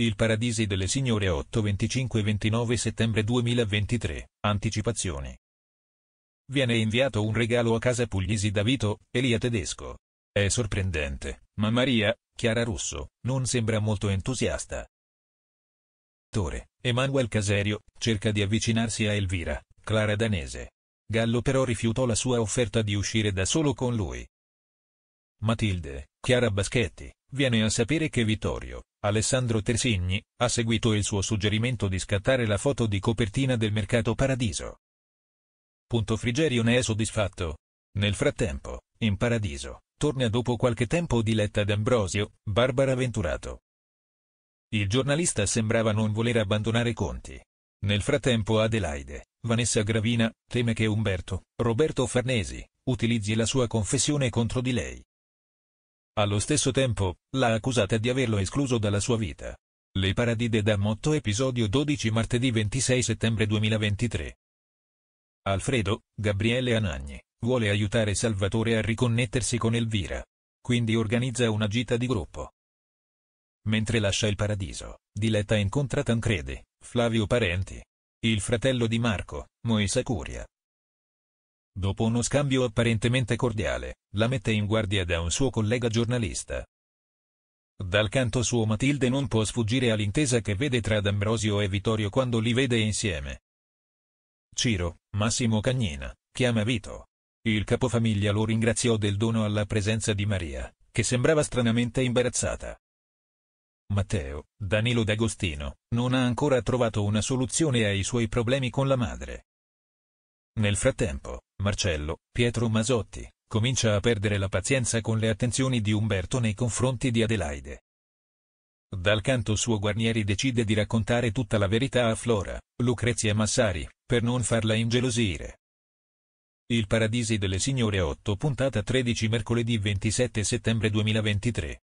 Il Paradisi delle Signore 8-25-29 settembre 2023, anticipazioni. Viene inviato un regalo a casa Puglisi da Vito, Elia Tedesco. È sorprendente, ma Maria, Chiara Russo, non sembra molto entusiasta. Tore, Emanuel Caserio, cerca di avvicinarsi a Elvira, Clara Danese. Gallo però rifiutò la sua offerta di uscire da solo con lui. Matilde, Chiara Baschetti, viene a sapere che Vittorio, Alessandro Tersigni, ha seguito il suo suggerimento di scattare la foto di copertina del Mercato Paradiso. Punto Frigerio ne è soddisfatto. Nel frattempo, in Paradiso, torna dopo qualche tempo di diletta d'Ambrosio, Barbara Venturato. Il giornalista sembrava non voler abbandonare Conti. Nel frattempo Adelaide, Vanessa Gravina, teme che Umberto, Roberto Farnesi, utilizzi la sua confessione contro di lei. Allo stesso tempo, l'ha accusata di averlo escluso dalla sua vita. Le Paradide da Motto episodio 12 martedì 26 settembre 2023 Alfredo, Gabriele Anagni, vuole aiutare Salvatore a riconnettersi con Elvira. Quindi organizza una gita di gruppo. Mentre lascia il paradiso, Diletta incontra Tancredi, Flavio Parenti. Il fratello di Marco, Moisa Curia, Dopo uno scambio apparentemente cordiale, la mette in guardia da un suo collega giornalista. Dal canto suo Matilde non può sfuggire all'intesa che vede tra D'Ambrosio e Vittorio quando li vede insieme. Ciro, Massimo Cagnina, chiama Vito. Il capofamiglia lo ringraziò del dono alla presenza di Maria, che sembrava stranamente imbarazzata. Matteo, Danilo D'Agostino, non ha ancora trovato una soluzione ai suoi problemi con la madre. Nel frattempo, Marcello, Pietro Masotti, comincia a perdere la pazienza con le attenzioni di Umberto nei confronti di Adelaide. Dal canto suo Guarnieri decide di raccontare tutta la verità a Flora, Lucrezia Massari, per non farla ingelosire. Il Paradisi delle Signore 8 puntata 13 mercoledì 27 settembre 2023.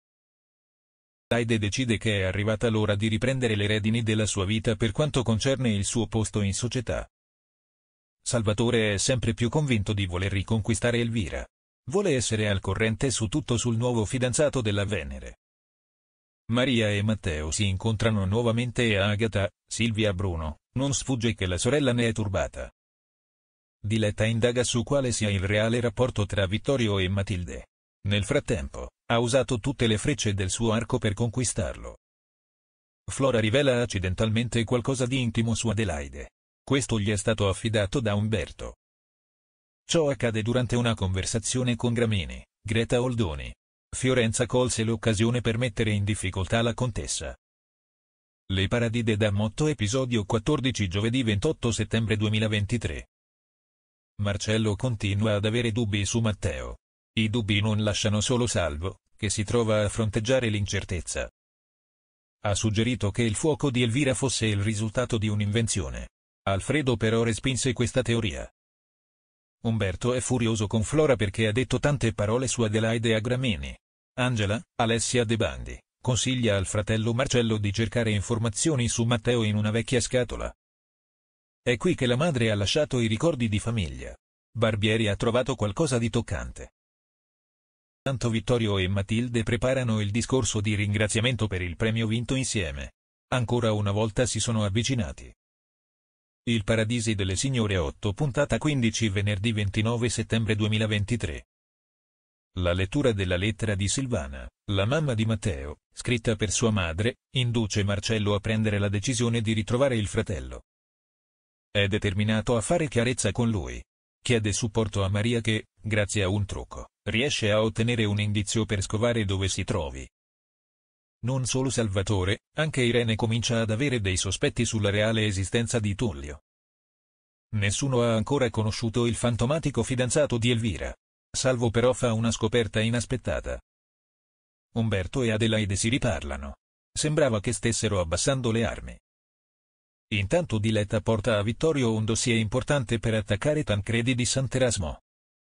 Adelaide decide che è arrivata l'ora di riprendere le redini della sua vita per quanto concerne il suo posto in società. Salvatore è sempre più convinto di voler riconquistare Elvira. Vuole essere al corrente su tutto sul nuovo fidanzato della Venere. Maria e Matteo si incontrano nuovamente e Agatha, Silvia Bruno, non sfugge che la sorella ne è turbata. Diletta indaga su quale sia il reale rapporto tra Vittorio e Matilde. Nel frattempo, ha usato tutte le frecce del suo arco per conquistarlo. Flora rivela accidentalmente qualcosa di intimo su Adelaide, questo gli è stato affidato da Umberto. Ciò accade durante una conversazione con Gramini, Greta Oldoni. Fiorenza colse l'occasione per mettere in difficoltà la contessa. Le Paradide da Motto episodio 14 giovedì 28 settembre 2023. Marcello continua ad avere dubbi su Matteo. I dubbi non lasciano solo Salvo, che si trova a fronteggiare l'incertezza. Ha suggerito che il fuoco di Elvira fosse il risultato di un'invenzione. Alfredo però respinse questa teoria. Umberto è furioso con Flora perché ha detto tante parole su Adelaide Agramini. Angela, Alessia De Bandi, consiglia al fratello Marcello di cercare informazioni su Matteo in una vecchia scatola. È qui che la madre ha lasciato i ricordi di famiglia. Barbieri ha trovato qualcosa di toccante. Tanto Vittorio e Matilde preparano il discorso di ringraziamento per il premio vinto insieme. Ancora una volta si sono avvicinati. Il Paradisi delle Signore 8 puntata 15 venerdì 29 settembre 2023. La lettura della lettera di Silvana, la mamma di Matteo, scritta per sua madre, induce Marcello a prendere la decisione di ritrovare il fratello. È determinato a fare chiarezza con lui. Chiede supporto a Maria che, grazie a un trucco, riesce a ottenere un indizio per scovare dove si trovi. Non solo Salvatore, anche Irene comincia ad avere dei sospetti sulla reale esistenza di Tullio. Nessuno ha ancora conosciuto il fantomatico fidanzato di Elvira. Salvo però fa una scoperta inaspettata. Umberto e Adelaide si riparlano. Sembrava che stessero abbassando le armi. Intanto Diletta porta a Vittorio un dossier importante per attaccare Tancredi di Sant'Erasmo.